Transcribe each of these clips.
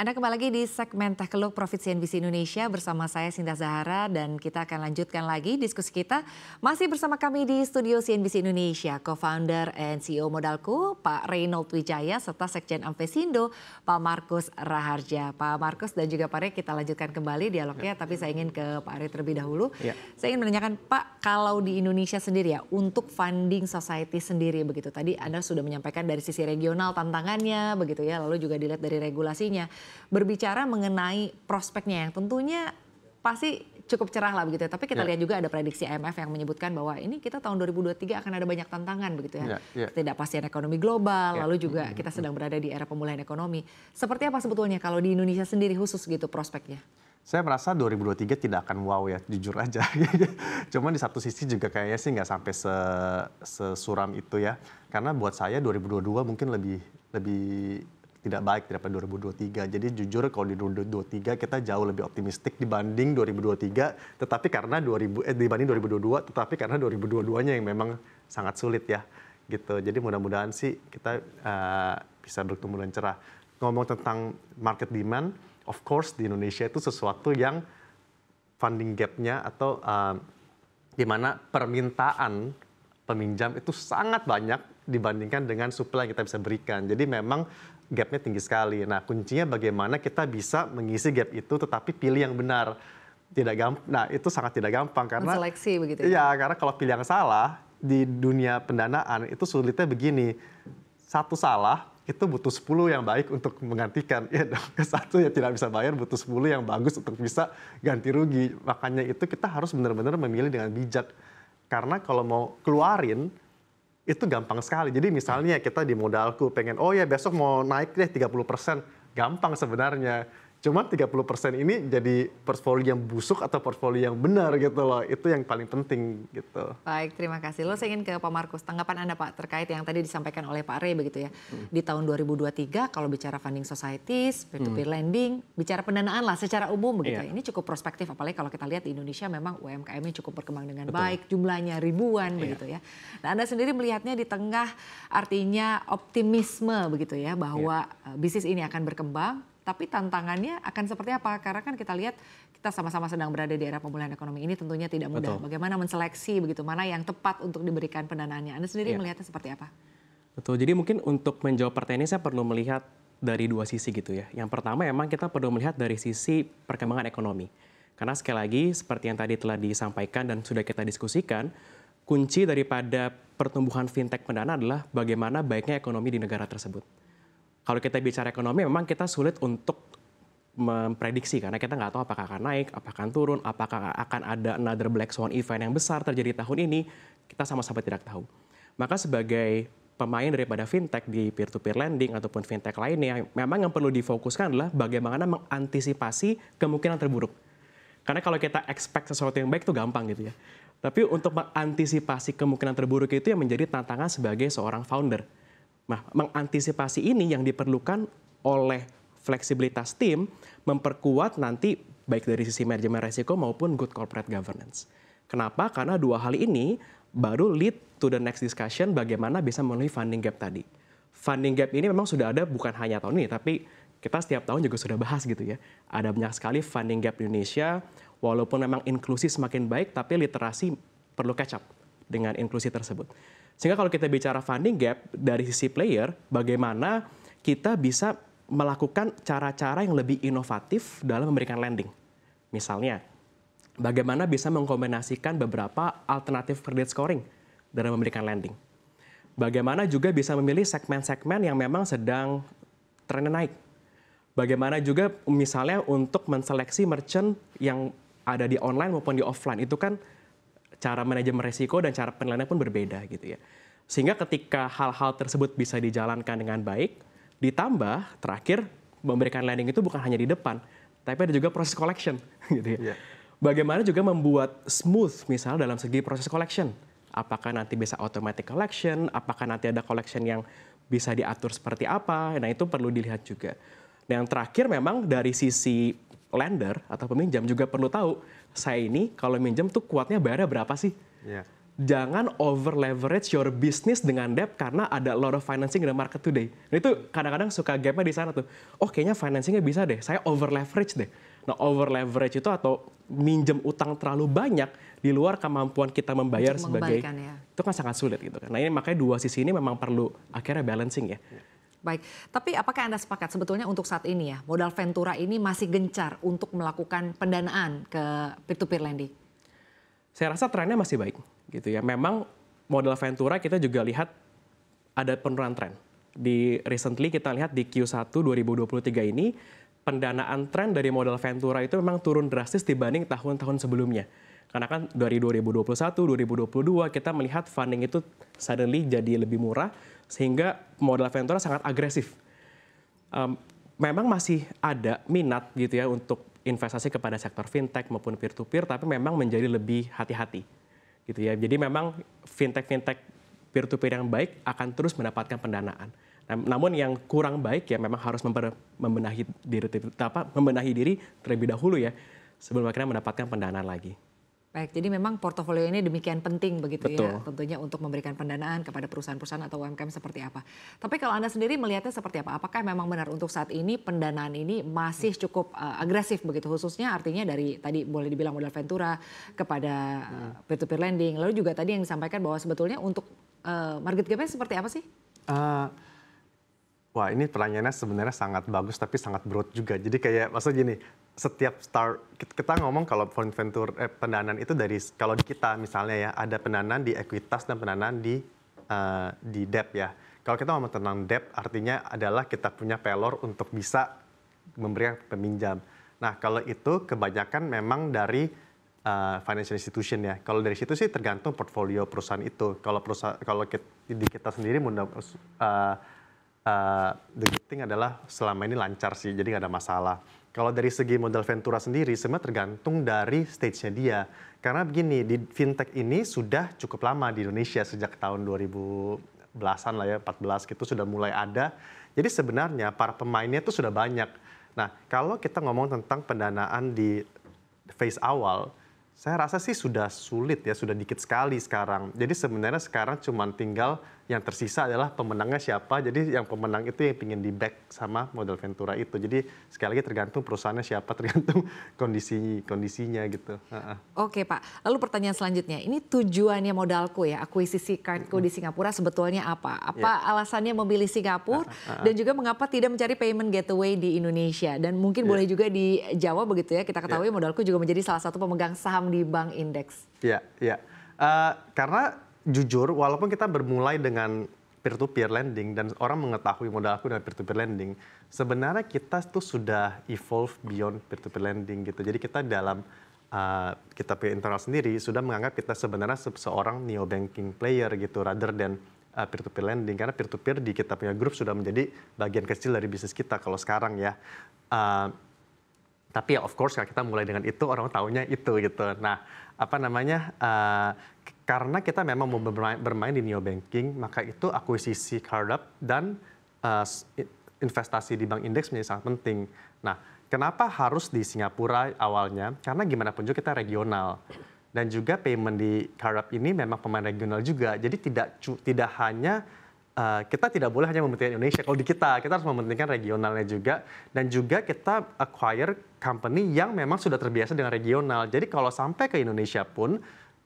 Anda kembali lagi di segmen Tekeluk Profit CNBC Indonesia bersama saya Sinta Zahara dan kita akan lanjutkan lagi diskusi kita masih bersama kami di studio CNBC Indonesia co-founder and CEO Modalku Pak Reynold Wijaya serta Sekjen Ampesindo Pak Markus Raharja. Pak Markus dan juga Pak Rey kita lanjutkan kembali dialognya ya. tapi saya ingin ke Pak Rey terlebih dahulu. Ya. Saya ingin menanyakan Pak kalau di Indonesia sendiri ya untuk funding society sendiri begitu tadi Anda sudah menyampaikan dari sisi regional tantangannya begitu ya lalu juga dilihat dari regulasinya berbicara mengenai prospeknya yang tentunya pasti cukup cerah lah begitu ya. Tapi kita yeah. lihat juga ada prediksi IMF yang menyebutkan bahwa ini kita tahun 2023 akan ada banyak tantangan begitu ya. Yeah, yeah. Ya. ekonomi global, yeah. lalu juga hmm, kita hmm, sedang hmm. berada di era pemulihan ekonomi. Seperti apa sebetulnya kalau di Indonesia sendiri khusus gitu prospeknya? Saya merasa 2023 tidak akan wow ya, jujur aja. Cuman di satu sisi juga kayaknya sih nggak sampai sesuram itu ya. Karena buat saya 2022 mungkin lebih lebih tidak baik daripada 2023. Jadi jujur kalau di 2023 kita jauh lebih optimistik dibanding 2023, tetapi karena 2000 eh, dibanding 2022, tetapi karena 2022-nya yang memang sangat sulit ya. Gitu. Jadi mudah-mudahan sih kita uh, bisa bertumbuh dan cerah. Ngomong tentang market demand, of course di Indonesia itu sesuatu yang funding gap-nya atau uh, di mana permintaan peminjam itu sangat banyak dibandingkan dengan supply yang kita bisa berikan. Jadi memang gapnya tinggi sekali. Nah kuncinya bagaimana kita bisa mengisi gap itu tetapi pilih yang benar. Tidak gampang. Nah itu sangat tidak gampang karena seleksi begitu. Ya? Iya ya, karena kalau pilih yang salah di dunia pendanaan itu sulitnya begini. Satu salah itu butuh 10 yang baik untuk menggantikan. Ya, satu yang tidak bisa bayar, butuh 10 yang bagus untuk bisa ganti rugi. Makanya itu kita harus benar-benar memilih dengan bijak. Karena kalau mau keluarin, itu gampang sekali. Jadi misalnya kita di modalku pengen, oh ya besok mau naik deh 30 persen, gampang sebenarnya. Cuma 30% ini jadi portfolio yang busuk atau portfolio yang benar gitu loh. Itu yang paling penting gitu. Baik, terima kasih. Lo saya ingin ke Pak Markus, tanggapan Anda Pak terkait yang tadi disampaikan oleh Pak Rey begitu ya. Hmm. Di tahun 2023 kalau bicara funding societies, peer-to-peer hmm. lending, bicara pendanaan lah secara umum begitu yeah. ya. Iya. Ini cukup prospektif apalagi kalau kita lihat di Indonesia memang umkm ini cukup berkembang dengan Betul. baik, jumlahnya ribuan yeah. begitu ya. Nah, Anda sendiri melihatnya di tengah artinya optimisme begitu ya bahwa yeah. Iya. bisnis ini akan berkembang tapi tantangannya akan seperti apa? Karena kan kita lihat kita sama-sama sedang berada di era pemulihan ekonomi ini tentunya tidak mudah. Betul. Bagaimana menseleksi begitu, mana yang tepat untuk diberikan pendanaannya? Anda sendiri ya. melihatnya seperti apa? Betul. Jadi mungkin untuk menjawab pertanyaan ini saya perlu melihat dari dua sisi gitu ya. Yang pertama emang kita perlu melihat dari sisi perkembangan ekonomi. Karena sekali lagi seperti yang tadi telah disampaikan dan sudah kita diskusikan, kunci daripada pertumbuhan fintech pendana adalah bagaimana baiknya ekonomi di negara tersebut kalau kita bicara ekonomi memang kita sulit untuk memprediksi karena kita nggak tahu apakah akan naik, apakah akan turun, apakah akan ada another black swan event yang besar terjadi tahun ini, kita sama-sama tidak tahu. Maka sebagai pemain daripada fintech di peer-to-peer -peer lending ataupun fintech lainnya, memang yang perlu difokuskan adalah bagaimana mengantisipasi kemungkinan terburuk. Karena kalau kita expect sesuatu yang baik itu gampang gitu ya. Tapi untuk mengantisipasi kemungkinan terburuk itu yang menjadi tantangan sebagai seorang founder. Nah, mengantisipasi ini yang diperlukan oleh fleksibilitas tim memperkuat nanti baik dari sisi manajemen risiko maupun good corporate governance. Kenapa? Karena dua hal ini baru lead to the next discussion bagaimana bisa memenuhi funding gap tadi. Funding gap ini memang sudah ada bukan hanya tahun ini, tapi kita setiap tahun juga sudah bahas gitu ya. Ada banyak sekali funding gap di Indonesia, walaupun memang inklusi semakin baik, tapi literasi perlu catch up dengan inklusi tersebut. Sehingga kalau kita bicara funding gap dari sisi player, bagaimana kita bisa melakukan cara-cara yang lebih inovatif dalam memberikan lending. Misalnya, bagaimana bisa mengkombinasikan beberapa alternatif credit scoring dalam memberikan lending. Bagaimana juga bisa memilih segmen-segmen yang memang sedang tren naik. Bagaimana juga misalnya untuk menseleksi merchant yang ada di online maupun di offline itu kan cara manajemen resiko dan cara penilaiannya pun berbeda gitu ya. Sehingga ketika hal-hal tersebut bisa dijalankan dengan baik, ditambah terakhir memberikan lending itu bukan hanya di depan, tapi ada juga proses collection gitu ya. Yeah. Bagaimana juga membuat smooth misal dalam segi proses collection. Apakah nanti bisa automatic collection, apakah nanti ada collection yang bisa diatur seperti apa, nah itu perlu dilihat juga. Nah yang terakhir memang dari sisi lender atau peminjam juga perlu tahu saya ini kalau minjem tuh kuatnya bayarnya berapa sih? Yeah. Jangan over leverage your business dengan debt karena ada lot of financing di market today. Nah, itu kadang-kadang suka gapnya di sana tuh. Oh kayaknya financingnya bisa deh, saya over leverage deh. Nah over leverage itu atau minjem utang terlalu banyak di luar kemampuan kita membayar sebagai ya. itu kan sangat sulit gitu kan. Nah ini makanya dua sisi ini memang perlu akhirnya balancing ya. ya Baik, tapi apakah Anda sepakat sebetulnya untuk saat ini ya, modal Ventura ini masih gencar untuk melakukan pendanaan ke peer-to-peer lending? Saya rasa trennya masih baik gitu ya. Memang modal Ventura kita juga lihat ada penurunan tren. Di recently kita lihat di Q1 2023 ini pendanaan tren dari modal Ventura itu memang turun drastis dibanding tahun-tahun sebelumnya. Karena kan dari 2021, 2022 kita melihat funding itu suddenly jadi lebih murah sehingga modal ventura sangat agresif. Um, memang masih ada minat gitu ya untuk investasi kepada sektor fintech maupun peer-to-peer, tapi memang menjadi lebih hati-hati gitu ya. Jadi memang fintech-fintech peer-to-peer yang baik akan terus mendapatkan pendanaan. Namun yang kurang baik ya memang harus membenahi diri apa membenahi diri terlebih dahulu ya sebelum akhirnya mendapatkan pendanaan lagi. Baik, jadi memang portofolio ini demikian penting begitu ya, Betul. ya, tentunya untuk memberikan pendanaan kepada perusahaan-perusahaan atau UMKM seperti apa. Tapi kalau Anda sendiri melihatnya seperti apa? Apakah memang benar untuk saat ini pendanaan ini masih cukup uh, agresif begitu, khususnya artinya dari tadi boleh dibilang modal ventura kepada uh, peer-to-peer lending, lalu juga tadi yang disampaikan bahwa sebetulnya untuk uh, market gap seperti apa sih? Uh, Wah ini pertanyaannya sebenarnya sangat bagus tapi sangat broad juga. Jadi kayak maksudnya gini, setiap start kita ngomong kalau foreign venture eh, pendanaan itu dari kalau di kita misalnya ya ada pendanaan di ekuitas dan pendanaan di uh, di debt ya. Kalau kita ngomong tentang debt artinya adalah kita punya pelor untuk bisa memberikan peminjam. Nah kalau itu kebanyakan memang dari uh, financial institution ya. Kalau dari situ sih tergantung portfolio perusahaan itu. Kalau perusahaan kalau kita, di kita sendiri mudah eh, uh, Eh, the good thing adalah selama ini lancar sih, jadi nggak ada masalah. Kalau dari segi modal Ventura sendiri, sebenarnya tergantung dari stage-nya dia. Karena begini, di fintech ini sudah cukup lama di Indonesia sejak tahun 2000 belasan lah ya, 14 gitu sudah mulai ada. Jadi sebenarnya para pemainnya itu sudah banyak. Nah, kalau kita ngomong tentang pendanaan di phase awal, saya rasa sih sudah sulit ya, sudah dikit sekali sekarang. Jadi sebenarnya sekarang cuma tinggal yang tersisa adalah pemenangnya siapa. Jadi yang pemenang itu yang ingin di back sama modal Ventura itu. Jadi sekali lagi tergantung perusahaannya siapa, tergantung kondisi kondisinya gitu. Oke Pak, lalu pertanyaan selanjutnya, ini tujuannya modalku ya, akuisisi kartu di Singapura sebetulnya apa? Apa yeah. alasannya memilih Singapura dan juga mengapa tidak mencari payment gateway di Indonesia? Dan mungkin yeah. boleh juga dijawab begitu ya, kita ketahui yeah. modalku juga menjadi salah satu pemegang saham di bank indeks. Ya, yeah, ya. Yeah. Uh, karena jujur walaupun kita bermulai dengan peer to peer lending dan orang mengetahui modal aku dengan peer to peer lending sebenarnya kita tuh sudah evolve beyond peer to peer lending gitu jadi kita dalam uh, kita punya internal sendiri sudah menganggap kita sebenarnya seorang neo banking player gitu rather than peer to peer lending karena peer to peer di kita punya grup sudah menjadi bagian kecil dari bisnis kita kalau sekarang ya uh, tapi ya of course kalau kita mulai dengan itu orang tahunya itu gitu nah apa namanya uh, karena kita memang mau bermain, bermain di neobanking, maka itu akuisisi startup dan uh, investasi di bank indeks menjadi sangat penting. Nah, kenapa harus di Singapura awalnya? Karena gimana pun juga kita regional. Dan juga payment di startup ini memang pemain regional juga. Jadi tidak tidak hanya Uh, kita tidak boleh hanya mementingkan Indonesia. Kalau di kita, kita harus mementingkan regionalnya juga. Dan juga kita acquire company yang memang sudah terbiasa dengan regional. Jadi kalau sampai ke Indonesia pun,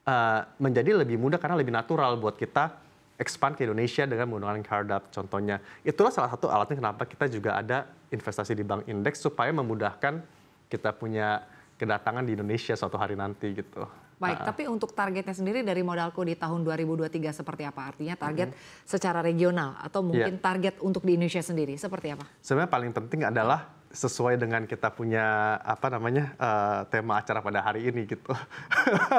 uh, menjadi lebih mudah karena lebih natural buat kita expand ke Indonesia dengan menggunakan CardUp contohnya. Itulah salah satu alatnya kenapa kita juga ada investasi di bank indeks supaya memudahkan kita punya kedatangan di Indonesia suatu hari nanti gitu. Baik, uh, tapi untuk targetnya sendiri dari modalku di tahun 2023 seperti apa? Artinya target uh mm-hmm. -huh. secara regional atau mungkin yeah. target untuk di Indonesia sendiri seperti apa? Sebenarnya paling penting adalah sesuai dengan kita punya apa namanya uh, tema acara pada hari ini gitu.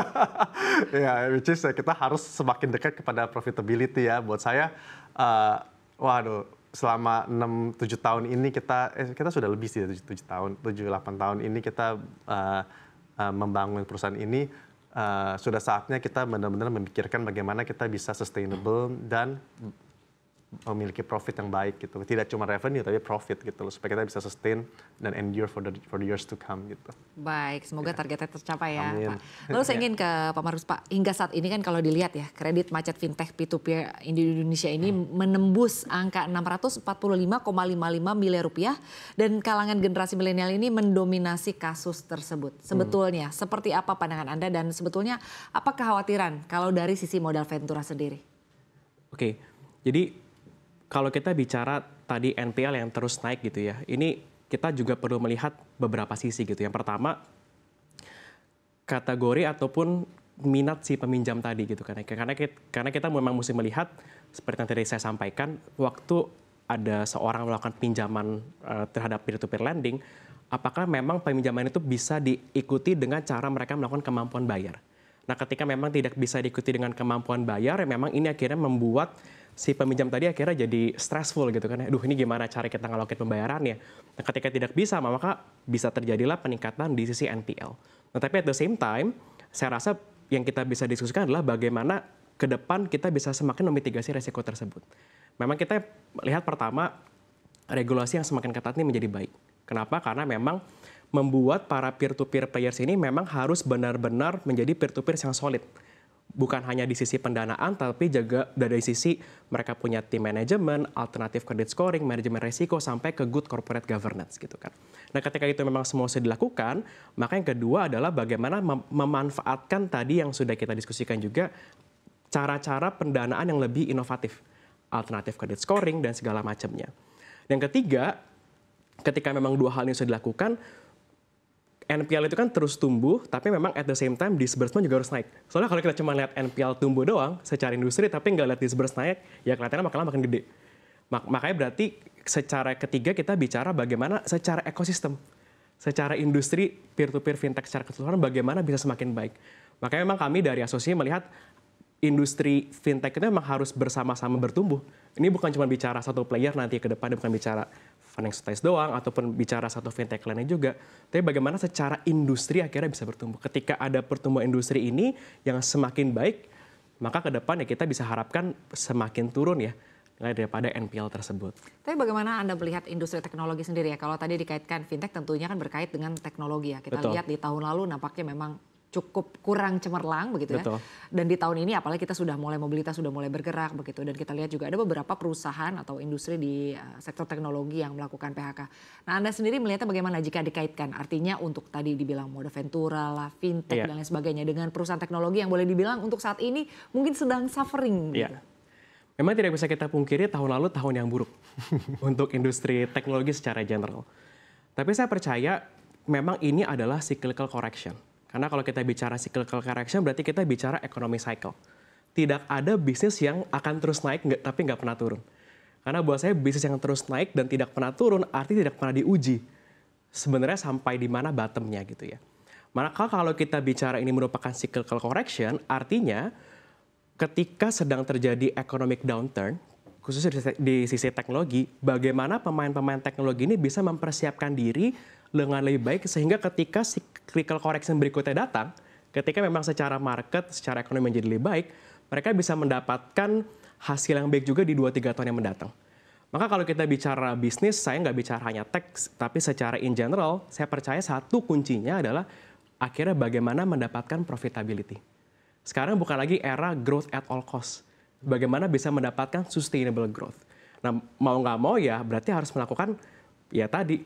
ya, yeah, which is eh, kita harus semakin dekat kepada profitability ya. Buat saya, uh, waduh, selama enam tujuh tahun ini kita eh, kita sudah lebih sih tujuh 7 tahun 7-8 tahun ini kita uh, uh, membangun perusahaan ini uh, sudah saatnya kita benar-benar memikirkan bagaimana kita bisa sustainable dan memiliki profit yang baik gitu. Tidak cuma revenue tapi profit gitu loh supaya kita bisa sustain dan endure for the for the years to come gitu. Baik, semoga yeah. targetnya tercapai ya, Amin. Pak. Lalu saya ingin ke Pak Marus, Pak. Hingga saat ini kan kalau dilihat ya, kredit macet fintech P2P di Indonesia ini hmm. menembus angka 645,55 miliar rupiah dan kalangan generasi milenial ini mendominasi kasus tersebut. Hmm. Sebetulnya hmm. seperti apa pandangan Anda dan sebetulnya apa kekhawatiran kalau dari sisi modal Ventura sendiri? Oke. Okay. Jadi kalau kita bicara tadi NPL yang terus naik gitu ya, ini kita juga perlu melihat beberapa sisi gitu. Yang pertama, kategori ataupun minat si peminjam tadi gitu kan karena kita, karena kita memang mesti melihat seperti yang tadi saya sampaikan waktu ada seorang melakukan pinjaman uh, eh, terhadap peer to peer lending apakah memang peminjaman itu bisa diikuti dengan cara mereka melakukan kemampuan bayar Nah, ketika memang tidak bisa diikuti dengan kemampuan bayar, ya memang ini akhirnya membuat si peminjam tadi akhirnya jadi stressful gitu kan. Ya. duh ini gimana cara kita ngeloket pembayarannya? Nah, ketika tidak bisa, maka bisa terjadilah peningkatan di sisi NPL. Nah, tapi at the same time, saya rasa yang kita bisa diskusikan adalah bagaimana ke depan kita bisa semakin memitigasi resiko tersebut. Memang kita lihat pertama regulasi yang semakin ketat ini menjadi baik. Kenapa? Karena memang membuat para peer-to-peer players ini memang harus benar-benar menjadi peer-to-peer yang solid. Bukan hanya di sisi pendanaan, tapi juga dari sisi mereka punya tim manajemen, alternatif credit scoring, manajemen risiko sampai ke good corporate governance gitu kan. Nah ketika itu memang semua sudah dilakukan, maka yang kedua adalah bagaimana mem memanfaatkan tadi yang sudah kita diskusikan juga, cara-cara pendanaan yang lebih inovatif, alternatif credit scoring, dan segala macamnya. Yang ketiga, ketika memang dua hal ini sudah dilakukan, NPL itu kan terus tumbuh, tapi memang at the same time disbursement juga harus naik. Soalnya kalau kita cuma lihat NPL tumbuh doang secara industri, tapi nggak lihat disbursement naik, ya kelihatannya makin makin gede. Mak makanya berarti secara ketiga kita bicara bagaimana secara ekosistem, secara industri peer-to-peer -peer fintech secara keseluruhan bagaimana bisa semakin baik. Makanya memang kami dari asosiasi melihat industri fintech itu memang harus bersama-sama bertumbuh. Ini bukan cuma bicara satu player nanti ke depan, bukan bicara financial size doang ataupun bicara satu fintech lainnya juga, tapi bagaimana secara industri akhirnya bisa bertumbuh. Ketika ada pertumbuhan industri ini yang semakin baik, maka ke depan ya kita bisa harapkan semakin turun ya daripada NPL tersebut. Tapi bagaimana Anda melihat industri teknologi sendiri ya? Kalau tadi dikaitkan fintech tentunya kan berkait dengan teknologi ya. Kita Betul. lihat di tahun lalu nampaknya memang cukup kurang cemerlang begitu ya. Betul. Dan di tahun ini apalagi kita sudah mulai mobilitas sudah mulai bergerak begitu dan kita lihat juga ada beberapa perusahaan atau industri di uh, sektor teknologi yang melakukan PHK. Nah, Anda sendiri melihatnya bagaimana jika dikaitkan artinya untuk tadi dibilang mode ventura lah, fintech yeah. dan lain sebagainya dengan perusahaan teknologi yang boleh dibilang untuk saat ini mungkin sedang suffering yeah. Iya. Memang tidak bisa kita pungkiri tahun lalu tahun yang buruk untuk industri teknologi secara general. Tapi saya percaya memang ini adalah cyclical correction karena kalau kita bicara cyclical correction berarti kita bicara ekonomi cycle. Tidak ada bisnis yang akan terus naik tapi nggak pernah turun. Karena buat saya bisnis yang terus naik dan tidak pernah turun arti tidak pernah diuji. Sebenarnya sampai di mana bottomnya gitu ya. Maka kalau kita bicara ini merupakan cyclical correction, artinya ketika sedang terjadi economic downturn, khususnya di sisi teknologi, bagaimana pemain-pemain teknologi ini bisa mempersiapkan diri dengan lebih baik sehingga ketika cyclical correction berikutnya datang, ketika memang secara market, secara ekonomi menjadi lebih baik, mereka bisa mendapatkan hasil yang baik juga di 2-3 tahun yang mendatang. Maka kalau kita bicara bisnis, saya nggak bicara hanya teks, tapi secara in general, saya percaya satu kuncinya adalah akhirnya bagaimana mendapatkan profitability. Sekarang bukan lagi era growth at all cost. Bagaimana bisa mendapatkan sustainable growth. Nah, mau nggak mau ya berarti harus melakukan ya tadi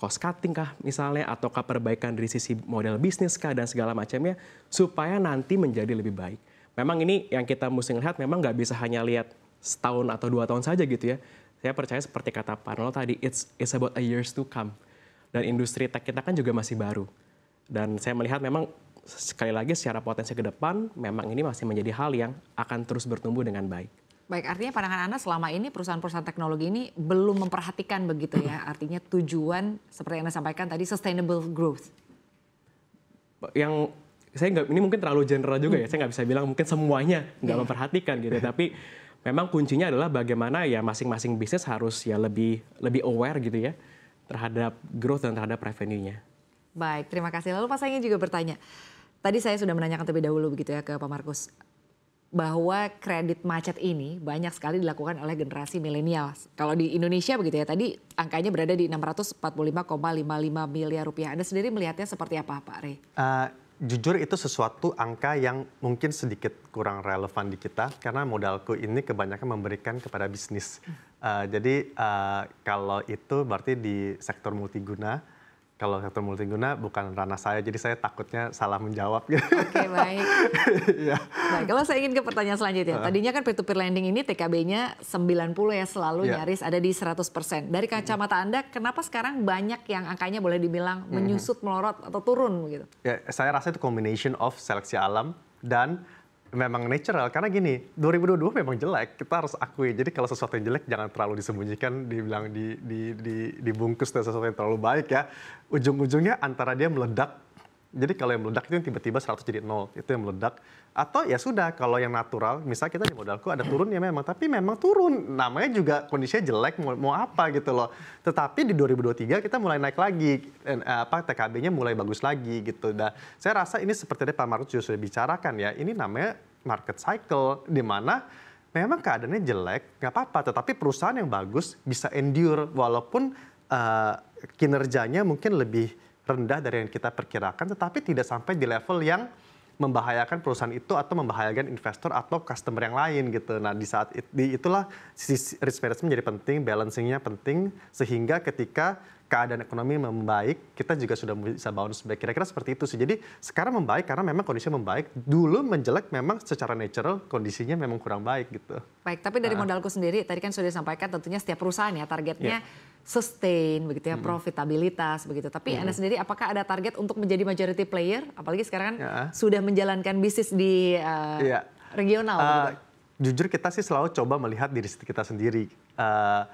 cost cutting kah misalnya ataukah perbaikan dari sisi model bisnis kah dan segala macamnya supaya nanti menjadi lebih baik. Memang ini yang kita mesti lihat memang nggak bisa hanya lihat setahun atau dua tahun saja gitu ya. Saya percaya seperti kata Parno tadi, it's, it's about a years to come. Dan industri tech kita kan juga masih baru. Dan saya melihat memang sekali lagi secara potensi ke depan memang ini masih menjadi hal yang akan terus bertumbuh dengan baik. Baik, artinya pandangan Anda selama ini perusahaan-perusahaan teknologi ini belum memperhatikan begitu ya, hmm. artinya tujuan seperti yang Anda sampaikan tadi, sustainable growth. Yang saya nggak, ini mungkin terlalu general juga ya, hmm. saya nggak bisa bilang mungkin semuanya nggak yeah. memperhatikan gitu, ya, tapi memang kuncinya adalah bagaimana ya masing-masing bisnis harus ya lebih lebih aware gitu ya terhadap growth dan terhadap revenue-nya. Baik, terima kasih. Lalu Pak juga bertanya, tadi saya sudah menanyakan terlebih dahulu begitu ya ke Pak Markus, bahwa kredit macet ini banyak sekali dilakukan oleh generasi milenial. Kalau di Indonesia begitu ya, tadi angkanya berada di 645,55 miliar rupiah. Anda sendiri melihatnya seperti apa Pak Re? Uh, eh, jujur itu sesuatu angka yang mungkin sedikit kurang relevan di kita karena modalku ini kebanyakan memberikan kepada bisnis. Uh, jadi uh, kalau itu berarti di sektor multiguna, kalau sektor multiguna bukan ranah saya, jadi saya takutnya salah menjawab. Gitu. Oke, baik. ya. Baik, kalau saya ingin ke pertanyaan selanjutnya. Tadinya kan peer-to-peer -peer lending ini TKB-nya 90 ya, selalu ya. nyaris ada di 100%. Dari kacamata Anda, kenapa sekarang banyak yang angkanya boleh dibilang menyusut, melorot, atau turun? Gitu? Ya, saya rasa itu combination of seleksi alam dan memang natural karena gini 2022 memang jelek kita harus akui jadi kalau sesuatu yang jelek jangan terlalu disembunyikan dibilang di, di, di, dibungkus dengan sesuatu yang terlalu baik ya ujung-ujungnya antara dia meledak jadi kalau yang meledak itu yang tiba-tiba 100 jadi nol itu yang meledak. Atau ya sudah, kalau yang natural, misalnya kita di modalku ada turun ya memang, tapi memang turun. Namanya juga kondisinya jelek, mau, mau apa gitu loh. Tetapi di 2023 kita mulai naik lagi, eh, apa TKB-nya mulai bagus lagi gitu. Dan saya rasa ini seperti yang Pak Marut juga sudah bicarakan ya, ini namanya market cycle, di mana memang keadaannya jelek, nggak apa-apa. Tetapi perusahaan yang bagus bisa endure, walaupun uh, kinerjanya mungkin lebih rendah dari yang kita perkirakan, tetapi tidak sampai di level yang membahayakan perusahaan itu atau membahayakan investor atau customer yang lain gitu. Nah di saat it, di itulah sisi risk management menjadi penting, balancingnya penting sehingga ketika keadaan ekonomi membaik kita juga sudah bisa bounce back. Kira-kira seperti itu sih. Jadi sekarang membaik karena memang kondisi membaik. Dulu menjelek memang secara natural kondisinya memang kurang baik gitu. Baik, tapi dari ah. modalku sendiri tadi kan sudah disampaikan tentunya setiap perusahaan ya targetnya yeah sustain begitu ya hmm. profitabilitas begitu. Tapi hmm. Anda sendiri apakah ada target untuk menjadi majority player apalagi sekarang kan ya. sudah menjalankan bisnis di uh, ya. regional uh, Jujur kita sih selalu coba melihat diri kita sendiri. Uh,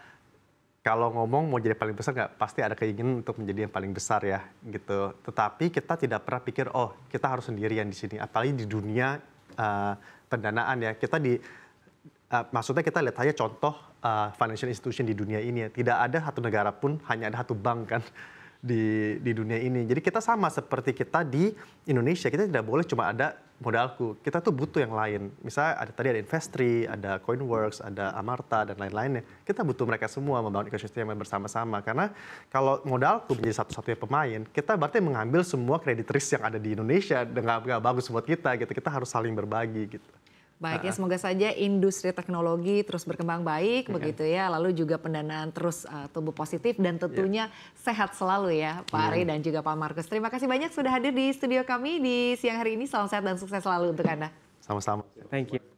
kalau ngomong mau jadi paling besar nggak pasti ada keinginan untuk menjadi yang paling besar ya gitu. Tetapi kita tidak pernah pikir oh kita harus sendirian di sini. Apalagi di dunia uh, pendanaan ya kita di Eh, maksudnya kita lihat aja contoh uh, financial institution di dunia ini ya. Tidak ada satu negara pun, hanya ada satu bank kan di di dunia ini. Jadi kita sama seperti kita di Indonesia, kita tidak boleh cuma ada modalku. Kita tuh butuh yang lain. Misalnya ada tadi ada Investri, ada Coinworks, ada Amarta dan lain-lainnya. Kita butuh mereka semua membangun ekosistem yang bersama-sama karena kalau modalku menjadi satu-satunya pemain, kita berarti mengambil semua kredit risk yang ada di Indonesia dengan nggak bagus buat kita gitu. Kita harus saling berbagi gitu. Baik ya, semoga saja industri teknologi terus berkembang baik, iya. begitu ya. Lalu juga pendanaan terus uh, tumbuh positif dan iya. tentunya yeah. sehat selalu ya, Pak yeah. Ari iya. dan juga Pak Markus. Terima kasih banyak sudah hadir di studio kami di siang hari ini. Salam sehat dan sukses selalu untuk Anda. Sama-sama. Thank you.